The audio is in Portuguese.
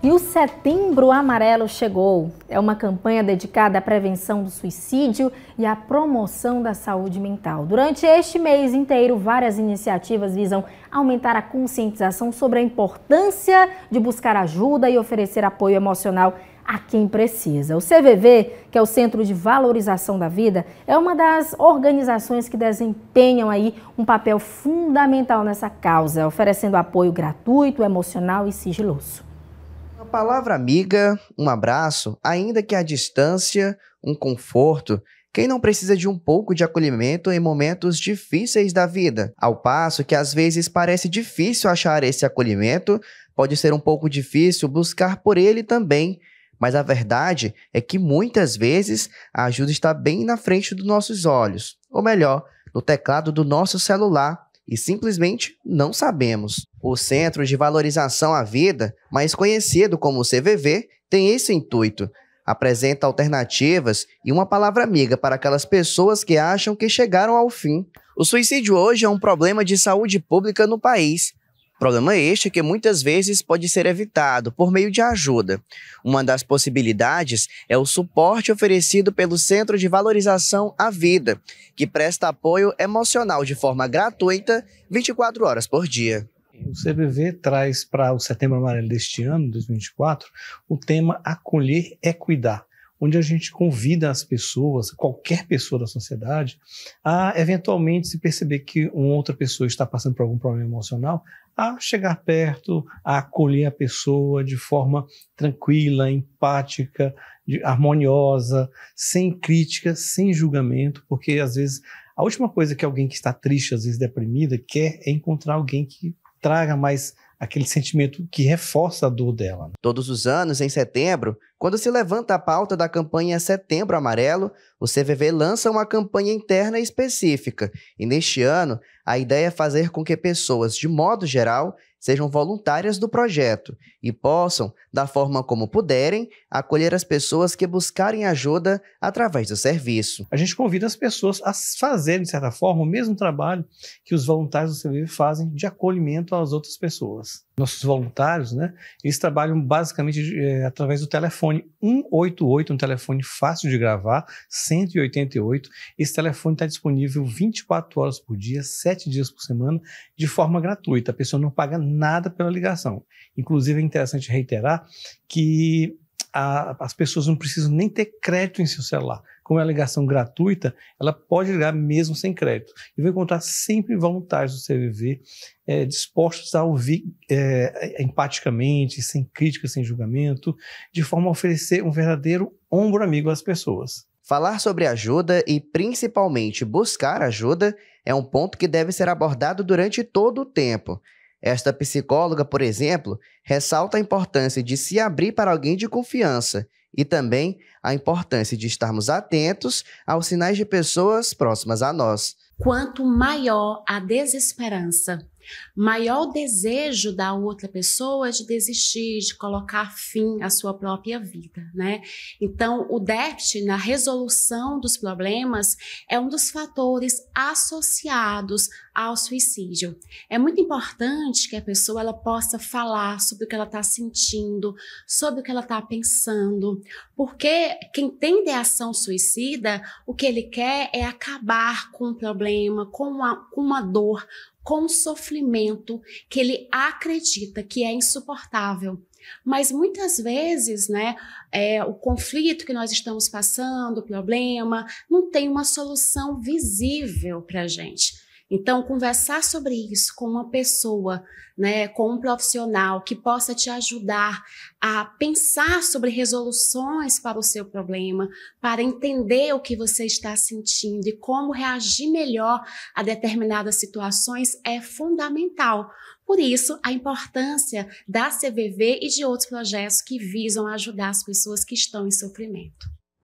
E o Setembro Amarelo chegou. É uma campanha dedicada à prevenção do suicídio e à promoção da saúde mental. Durante este mês inteiro, várias iniciativas visam aumentar a conscientização sobre a importância de buscar ajuda e oferecer apoio emocional a quem precisa. O CVV, que é o Centro de Valorização da Vida, é uma das organizações que desempenham aí um papel fundamental nessa causa, oferecendo apoio gratuito, emocional e sigiloso. Uma palavra amiga, um abraço, ainda que à distância, um conforto. Quem não precisa de um pouco de acolhimento em momentos difíceis da vida? Ao passo que às vezes parece difícil achar esse acolhimento, pode ser um pouco difícil buscar por ele também. Mas a verdade é que muitas vezes a ajuda está bem na frente dos nossos olhos, ou melhor, no teclado do nosso celular e simplesmente não sabemos. O Centro de Valorização à Vida, mais conhecido como CVV, tem esse intuito. Apresenta alternativas e uma palavra amiga para aquelas pessoas que acham que chegaram ao fim. O suicídio hoje é um problema de saúde pública no país Problema este que muitas vezes pode ser evitado por meio de ajuda. Uma das possibilidades é o suporte oferecido pelo Centro de Valorização à Vida, que presta apoio emocional de forma gratuita 24 horas por dia. O CBV traz para o Setembro Amarelo deste ano, 2024, o tema Acolher é Cuidar onde a gente convida as pessoas, qualquer pessoa da sociedade, a eventualmente se perceber que uma outra pessoa está passando por algum problema emocional, a chegar perto, a acolher a pessoa de forma tranquila, empática, harmoniosa, sem crítica, sem julgamento, porque às vezes a última coisa que alguém que está triste, às vezes deprimida, quer é encontrar alguém que traga mais aquele sentimento que reforça a dor dela. Né? Todos os anos, em setembro, quando se levanta a pauta da campanha Setembro Amarelo, o CVV lança uma campanha interna específica. E neste ano, a ideia é fazer com que pessoas, de modo geral, sejam voluntárias do projeto e possam, da forma como puderem, acolher as pessoas que buscarem ajuda através do serviço. A gente convida as pessoas a fazerem, de certa forma, o mesmo trabalho que os voluntários do CVV fazem de acolhimento às outras pessoas nossos voluntários, né? Eles trabalham basicamente é, através do telefone 188, um telefone fácil de gravar, 188. Esse telefone está disponível 24 horas por dia, 7 dias por semana, de forma gratuita. A pessoa não paga nada pela ligação. Inclusive, é interessante reiterar que a, as pessoas não precisam nem ter crédito em seu celular. Como é uma ligação gratuita, ela pode ligar mesmo sem crédito. E vai encontrar sempre voluntários do CVV é, dispostos a ouvir é, empaticamente, sem crítica, sem julgamento, de forma a oferecer um verdadeiro ombro amigo às pessoas. Falar sobre ajuda e principalmente buscar ajuda é um ponto que deve ser abordado durante todo o tempo. Esta psicóloga, por exemplo, ressalta a importância de se abrir para alguém de confiança e também a importância de estarmos atentos aos sinais de pessoas próximas a nós. Quanto maior a desesperança, maior o desejo da outra pessoa de desistir, de colocar fim à sua própria vida, né? Então, o déficit na resolução dos problemas é um dos fatores associados ao suicídio. É muito importante que a pessoa ela possa falar sobre o que ela está sentindo, sobre o que ela está pensando, porque quem tem ideação suicida, o que ele quer é acabar com um problema, com uma, com uma dor, com um sofrimento que ele acredita que é insuportável. Mas muitas vezes, né, é, o conflito que nós estamos passando, o problema, não tem uma solução visível para a gente. Então, conversar sobre isso com uma pessoa, né, com um profissional que possa te ajudar a pensar sobre resoluções para o seu problema, para entender o que você está sentindo e como reagir melhor a determinadas situações é fundamental. Por isso, a importância da CVV e de outros projetos que visam ajudar as pessoas que estão em sofrimento.